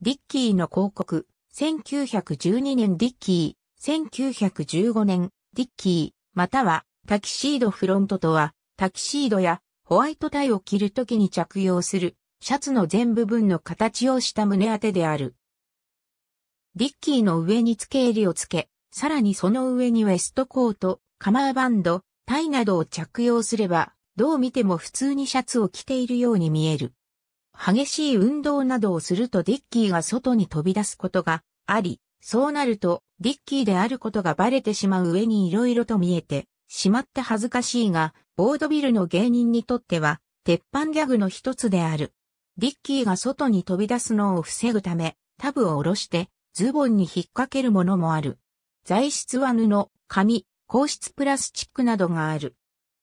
ディッキーの広告、1912年ディッキー、1915年ディッキー、またはタキシードフロントとは、タキシードやホワイトタイを着るときに着用する、シャツの全部分の形をした胸当てである。ディッキーの上に付け襟をつけ、さらにその上にウエストコート、カマーバンド、タイなどを着用すれば、どう見ても普通にシャツを着ているように見える。激しい運動などをするとディッキーが外に飛び出すことがあり、そうなるとディッキーであることがバレてしまう上に色々と見えてしまって恥ずかしいが、ボードビルの芸人にとっては鉄板ギャグの一つである。ディッキーが外に飛び出すのを防ぐため、タブを下ろしてズボンに引っ掛けるものもある。材質は布、紙、硬質プラスチックなどがある。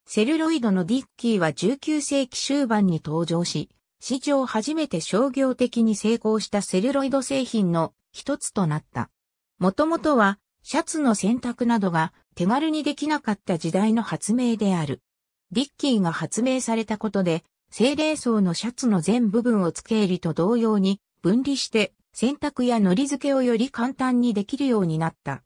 セルロイドのディッキーは19世紀終盤に登場し、史上初めて商業的に成功したセルロイド製品の一つとなった。もともとは、シャツの洗濯などが手軽にできなかった時代の発明である。リッキーが発明されたことで、精霊層のシャツの全部分を付け襟と同様に分離して洗濯や糊付けをより簡単にできるようになった。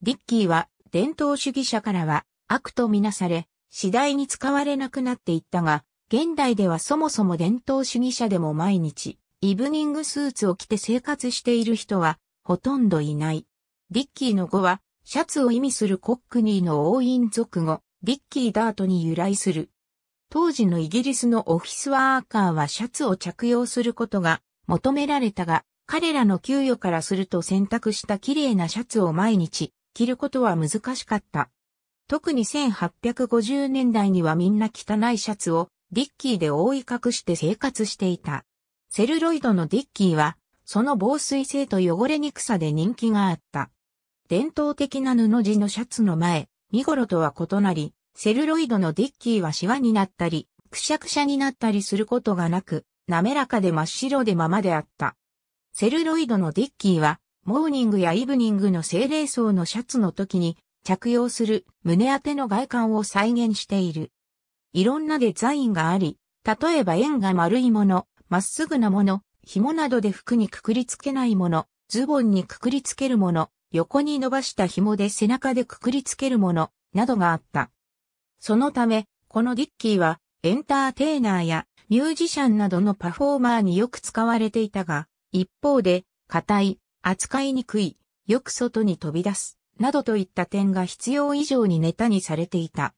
リッキーは伝統主義者からは悪とみなされ、次第に使われなくなっていったが、現代ではそもそも伝統主義者でも毎日、イブニングスーツを着て生活している人は、ほとんどいない。ディッキーの語は、シャツを意味するコックニーの王院族語、ディッキーダートに由来する。当時のイギリスのオフィスワーカーはシャツを着用することが求められたが、彼らの給与からすると選択した綺麗なシャツを毎日着ることは難しかった。特に1850年代にはみんな汚いシャツをディッキーで覆い隠して生活していた。セルロイドのディッキーは、その防水性と汚れにくさで人気があった。伝統的な布地のシャツの前、身頃とは異なり、セルロイドのディッキーはシワになったり、くしゃくしゃになったりすることがなく、滑らかで真っ白でままであった。セルロイドのディッキーは、モーニングやイブニングの精霊層のシャツの時に着用する胸当ての外観を再現している。いろんなデザインがあり、例えば円が丸いもの、まっすぐなもの、紐などで服にくくりつけないもの、ズボンにくくりつけるもの、横に伸ばした紐で背中でくくりつけるもの、などがあった。そのため、このディッキーは、エンターテイナーやミュージシャンなどのパフォーマーによく使われていたが、一方で、硬い、扱いにくい、よく外に飛び出す、などといった点が必要以上にネタにされていた。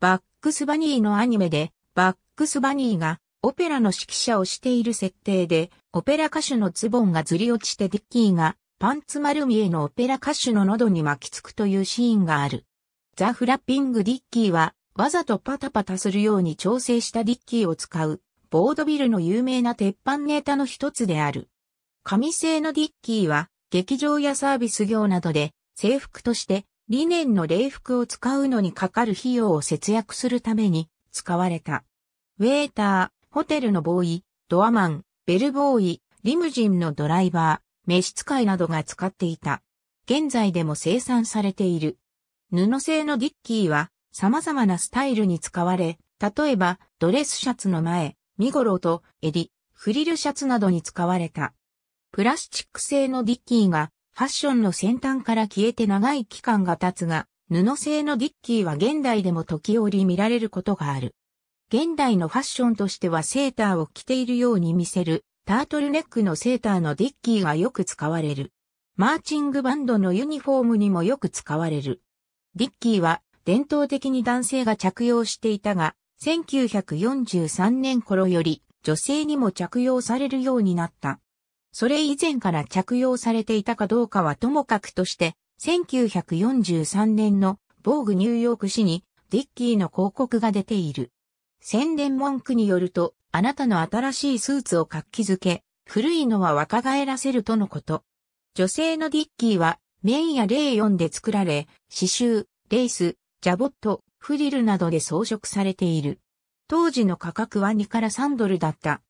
バックスバニーのアニメで、バックスバニーがオペラの指揮者をしている設定で、オペラ歌手のズボンがずり落ちてディッキーがパンツ丸見えのオペラ歌手の喉に巻きつくというシーンがある。ザ・フラッピング・ディッキーは、わざとパタパタするように調整したディッキーを使う、ボードビルの有名な鉄板ネタの一つである。紙製のディッキーは、劇場やサービス業などで、制服としてリネンの礼服を使うのにかかる費用を節約するために使われた。ウェーター、ホテルのボーイ、ドアマン、ベルボーイ、リムジンのドライバー、召使いなどが使っていた。現在でも生産されている。布製のディッキーは様々なスタイルに使われ、例えばドレスシャツの前、身頃と襟、フリルシャツなどに使われた。プラスチック製のディッキーがファッションの先端から消えて長い期間が経つが、布製のディッキーは現代でも時折見られることがある。現代のファッションとしてはセーターを着ているように見せる、タートルネックのセーターのディッキーがよく使われる。マーチングバンドのユニフォームにもよく使われる。ディッキーは伝統的に男性が着用していたが、1943年頃より女性にも着用されるようになった。それ以前から着用されていたかどうかはともかくとして、1943年の防具ニューヨーク市にディッキーの広告が出ている。宣伝文句によると、あなたの新しいスーツを活気づけ、古いのは若返らせるとのこと。女性のディッキーは、綿やレーヨンで作られ、刺繍、レース、ジャボット、フリルなどで装飾されている。当時の価格は2から3ドルだった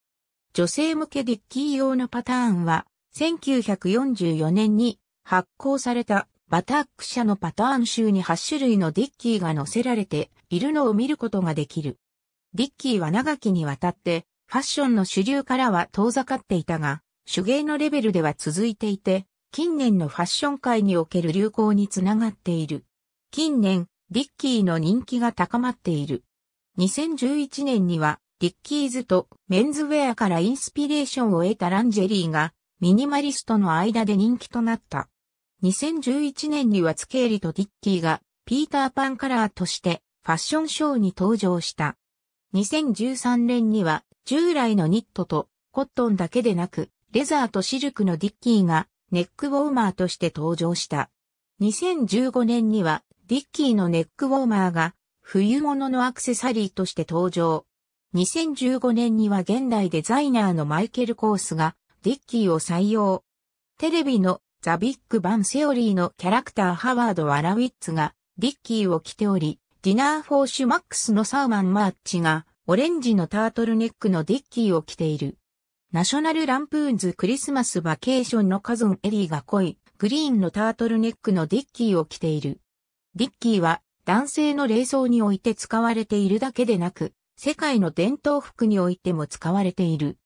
女性向けディッキー用のパターンは、1944年に発行されたバタック社のパターン集に8種類のディッキーが載せられているのを見ることができる。ディッキーは長きにわたってファッションの主流からは遠ざかっていたが、手芸のレベルでは続いていて、近年のファッション界における流行につながっている。近年、ディッキーの人気が高まっている。2011年にはディッキーズとメンズウェアからインスピレーションを得たランジェリーがミニマリストの間で人気となった。2011年にはツケーリとディッキーがピーターパンカラーとしてファッションショーに登場した。2013年には従来のニットとコットンだけでなくレザーとシルクのディッキーがネックウォーマーとして登場した。2015年にはディッキーのネックウォーマーが冬物のアクセサリーとして登場。2015年には現代デザイナーのマイケル・コースがディッキーを採用。テレビのザ・ビッグ・バン・セオリーのキャラクターハワード・ワラウィッツがディッキーを着ており、ディナー・フォーシュ・マックスのサウマン・マーチがオレンジのタートルネックのディッキーを着ている。ナショナル・ランプーンズ・クリスマス・バケーションのカズン・エリーが濃いグリーンのタートルネックのディッキーを着ている。ディッキーは男性の冷蔵において使われているだけでなく、世界の伝統服においても使われている。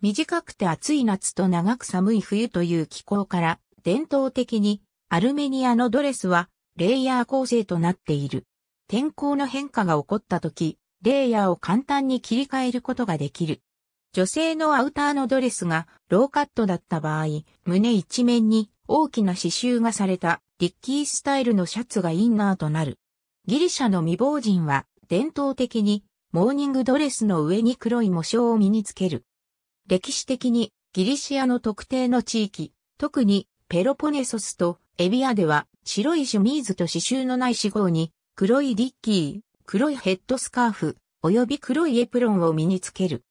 短くて暑い夏と長く寒い冬という気候から、伝統的にアルメニアのドレスはレイヤー構成となっている。天候の変化が起こった時、レイヤーを簡単に切り替えることができる。女性のアウターのドレスがローカットだった場合、胸一面に大きな刺繍がされたリッキースタイルのシャツがインナーとなる。ギリシャの未亡人は伝統的にモーニングドレスの上に黒い模章を身につける。歴史的にギリシアの特定の地域、特にペロポネソスとエビアでは白いシュミーズと刺繍のない四号に黒いディッキー、黒いヘッドスカーフ、及び黒いエプロンを身につける。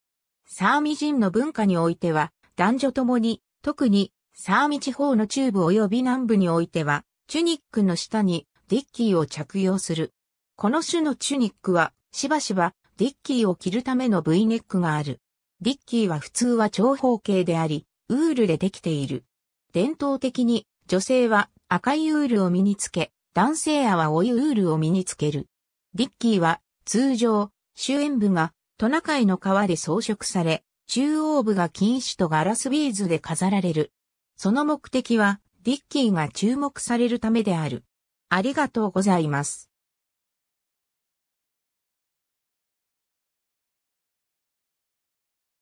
サーミ人の文化においては男女ともに特にサーミ地方の中部及び南部においてはチュニックの下にディッキーを着用する。この種のチュニックはしばしばディッキーを着るための V ネックがある。ディッキーは普通は長方形であり、ウールでできている。伝統的に女性は赤いウールを身につけ、男性は青いウールを身につける。ディッキーは通常、主演部がトナカイの皮で装飾され、中央部が金糸とガラスビーズで飾られる。その目的はディッキーが注目されるためである。ありがとうございます。